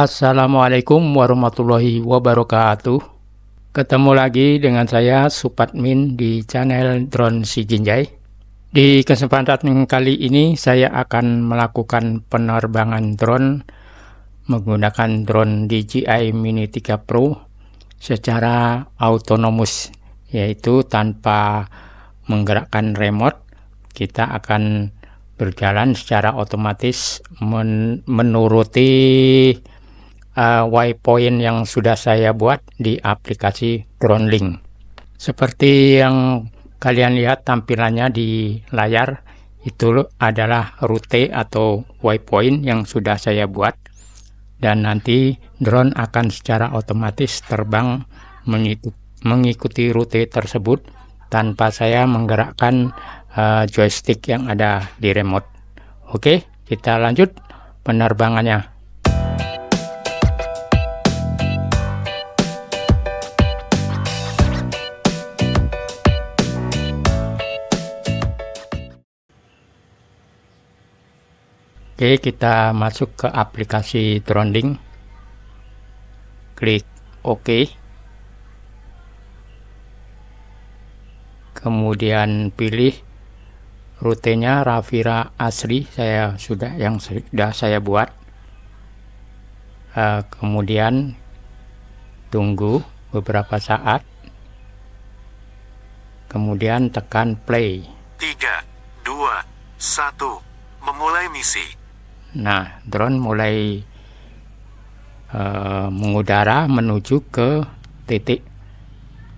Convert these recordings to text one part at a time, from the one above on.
Assalamualaikum warahmatullahi wabarakatuh. Ketemu lagi dengan saya Supatmin di channel Drone Si Jinjai. Di kesempatan kali ini saya akan melakukan penerbangan drone menggunakan drone DJI Mini 3 Pro secara autonomus, yaitu tanpa menggerakkan remote kita akan berjalan secara otomatis men menuruti uh, waypoint yang sudah saya buat di aplikasi Groundlink. Seperti yang kalian lihat tampilannya di layar, itu adalah rute atau waypoint yang sudah saya buat. Dan nanti drone akan secara otomatis terbang mengikuti rute tersebut tanpa saya menggerakkan uh, joystick yang ada di remote. Oke, kita lanjut penerbangannya. Oke, kita masuk ke aplikasi trending, Klik OK. Kemudian pilih rutenya Rafira Asri saya sudah yang sudah saya buat. Eh, kemudian tunggu beberapa saat. Kemudian tekan play. 3 2 1 memulai misi. Nah, drone mulai uh, mengudara menuju ke titik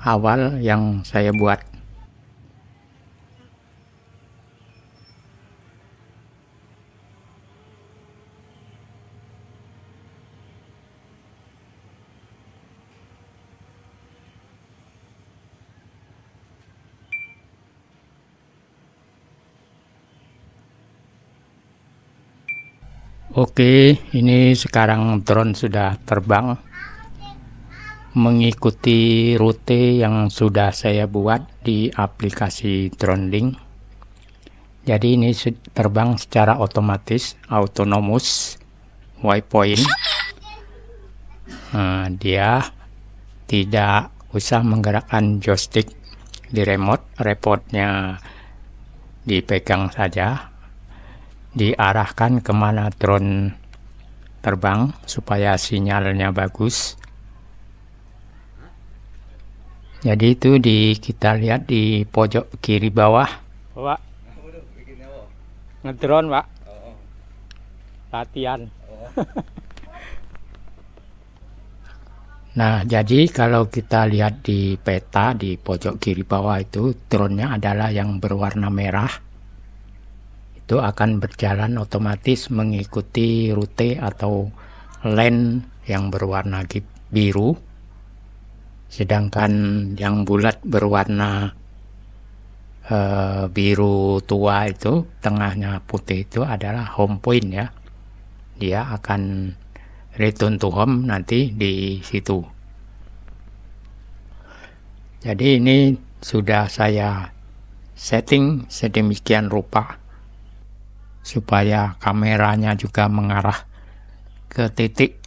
awal yang saya buat. Oke, ini sekarang drone sudah terbang mengikuti rute yang sudah saya buat di aplikasi Drone Jadi ini terbang secara otomatis, autonomous, waypoint. Nah, dia tidak usah menggerakkan joystick di remote, repotnya dipegang saja diarahkan kemana drone terbang supaya sinyalnya bagus jadi itu di kita lihat di pojok kiri bawah pak ngedron pak latihan nah jadi kalau kita lihat di peta di pojok kiri bawah itu drone nya adalah yang berwarna merah itu akan berjalan otomatis mengikuti rute atau len yang berwarna biru sedangkan yang bulat berwarna uh, biru tua itu tengahnya putih itu adalah home point ya dia akan return to home nanti di situ jadi ini sudah saya setting sedemikian rupa supaya kameranya juga mengarah ke titik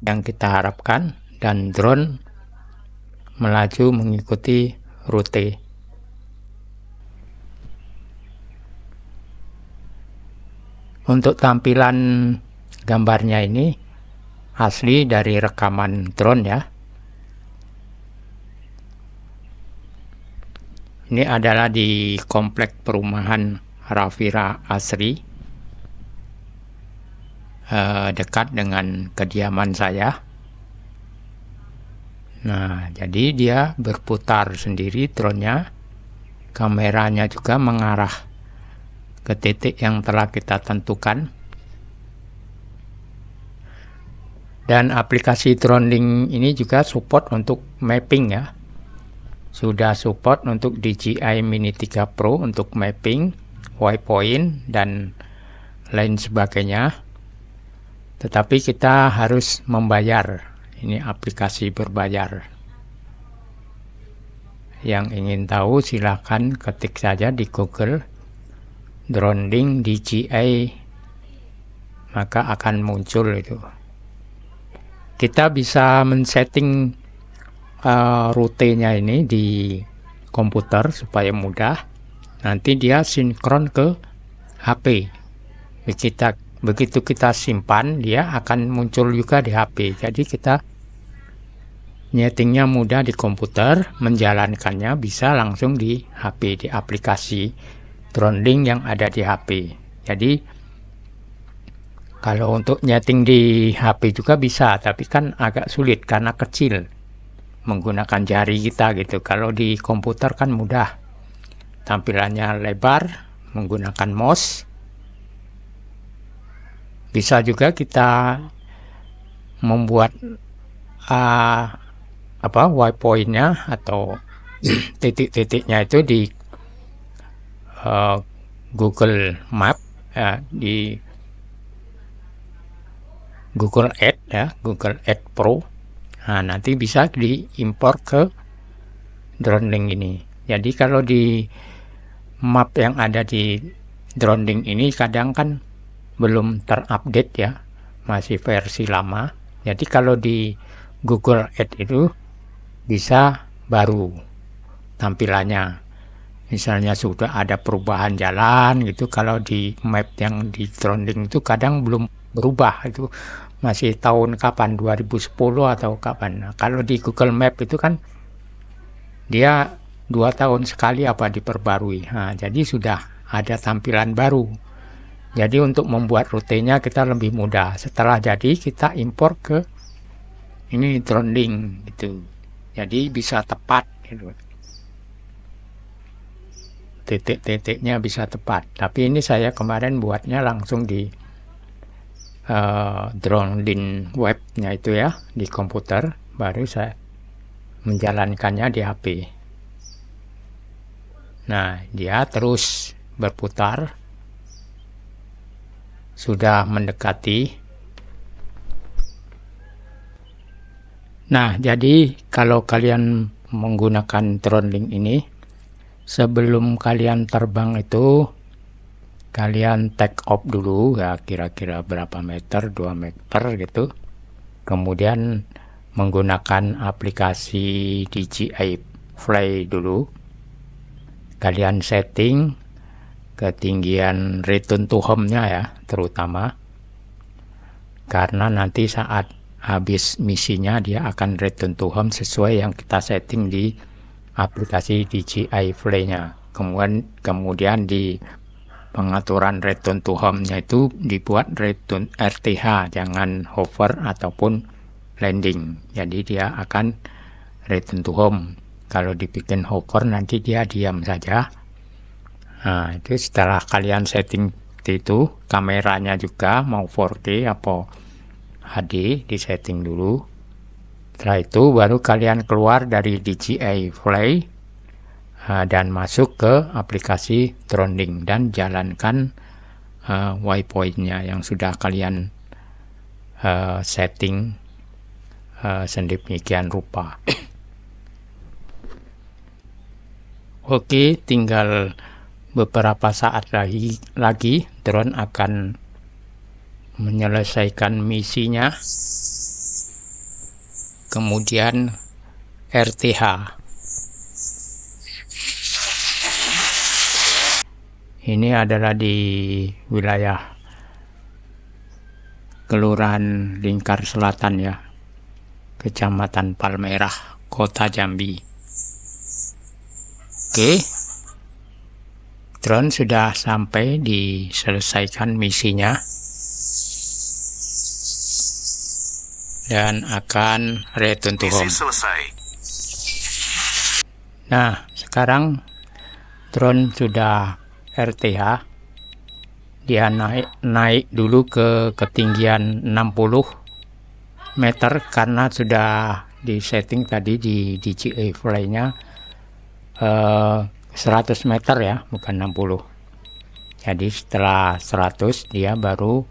yang kita harapkan dan drone melaju mengikuti rute. Untuk tampilan gambarnya ini asli dari rekaman drone ya. Ini adalah di komplek perumahan Rafira Asri eh, dekat dengan kediaman saya. Nah, jadi dia berputar sendiri drone-nya. Kameranya juga mengarah ke titik yang telah kita tentukan. Dan aplikasi Droning ini juga support untuk mapping ya. Sudah support untuk DJI Mini 3 Pro untuk mapping waypoint dan lain sebagainya. Tetapi kita harus membayar. Ini aplikasi berbayar. Yang ingin tahu silahkan ketik saja di Google Droning DJI maka akan muncul itu. Kita bisa men-setting uh, rutenya ini di komputer supaya mudah nanti dia sinkron ke HP kita begitu kita simpan dia akan muncul juga di HP jadi kita nyetingnya mudah di komputer menjalankannya bisa langsung di HP di aplikasi trending yang ada di HP jadi kalau untuk nyeting di HP juga bisa tapi kan agak sulit karena kecil menggunakan jari kita gitu kalau di komputer kan mudah tampilannya lebar menggunakan mouse bisa juga kita membuat uh, apa waypointnya atau titik-titiknya itu di uh, Google Map ya, di Google Ad ya Google Ad Pro nah, nanti bisa diimpor ke drone link ini jadi kalau di map yang ada di Dronding ini kadang kan belum terupdate ya, masih versi lama. Jadi kalau di Google Ads itu bisa baru tampilannya. Misalnya sudah ada perubahan jalan gitu, kalau di map yang di Dronding itu kadang belum berubah itu masih tahun kapan 2010 atau kapan. Nah, kalau di Google Map itu kan dia dua tahun sekali apa diperbarui. Nah, jadi sudah ada tampilan baru. Jadi untuk membuat rutenya kita lebih mudah. Setelah jadi kita impor ke ini trending gitu. Jadi bisa tepat gitu. Titik-titiknya bisa tepat. Tapi ini saya kemarin buatnya langsung di uh, eh, downloadin webnya itu ya di komputer baru saya menjalankannya di HP Nah, dia terus berputar sudah mendekati. Nah, jadi kalau kalian menggunakan link ini, sebelum kalian terbang itu, kalian take off dulu, ya kira-kira berapa meter, 2 meter gitu. Kemudian menggunakan aplikasi DJI Fly dulu kalian setting ketinggian return to home-nya ya terutama karena nanti saat habis misinya dia akan return to home sesuai yang kita setting di aplikasi DJI fly nya kemudian kemudian di pengaturan return to home-nya itu dibuat return RTH jangan hover ataupun landing jadi dia akan return to home kalau dibikin hover nanti dia diam saja. Nah, itu setelah kalian setting itu kameranya juga mau 4K atau HD di setting dulu. Setelah itu baru kalian keluar dari DJI Fly eh, dan masuk ke aplikasi Tronding dan jalankan uh, waypointnya yang sudah kalian uh, setting uh, sedemikian rupa. Oke, tinggal beberapa saat lagi, lagi drone akan menyelesaikan misinya. Kemudian RTH. Ini adalah di wilayah Kelurahan Lingkar Selatan ya, Kecamatan Palmerah, Kota Jambi. Oke. Drone sudah sampai diselesaikan misinya. Dan akan return to home. Nah, sekarang drone sudah RTH. Dia naik naik dulu ke ketinggian 60 meter karena sudah di setting tadi di DJI fly-nya uh, eh, 100 meter ya bukan 60 jadi setelah 100 dia baru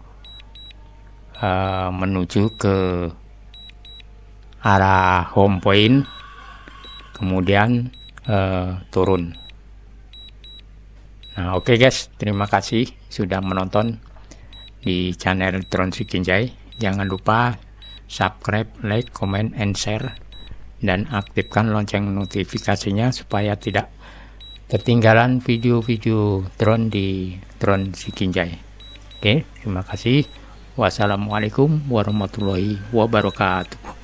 uh, menuju ke arah home point kemudian uh, turun nah oke okay guys terima kasih sudah menonton di channel Tron Kinjai jangan lupa subscribe like comment and share dan aktifkan lonceng notifikasinya supaya tidak ketinggalan video-video drone di drone Sikinjai. Oke, terima kasih. Wassalamualaikum warahmatullahi wabarakatuh.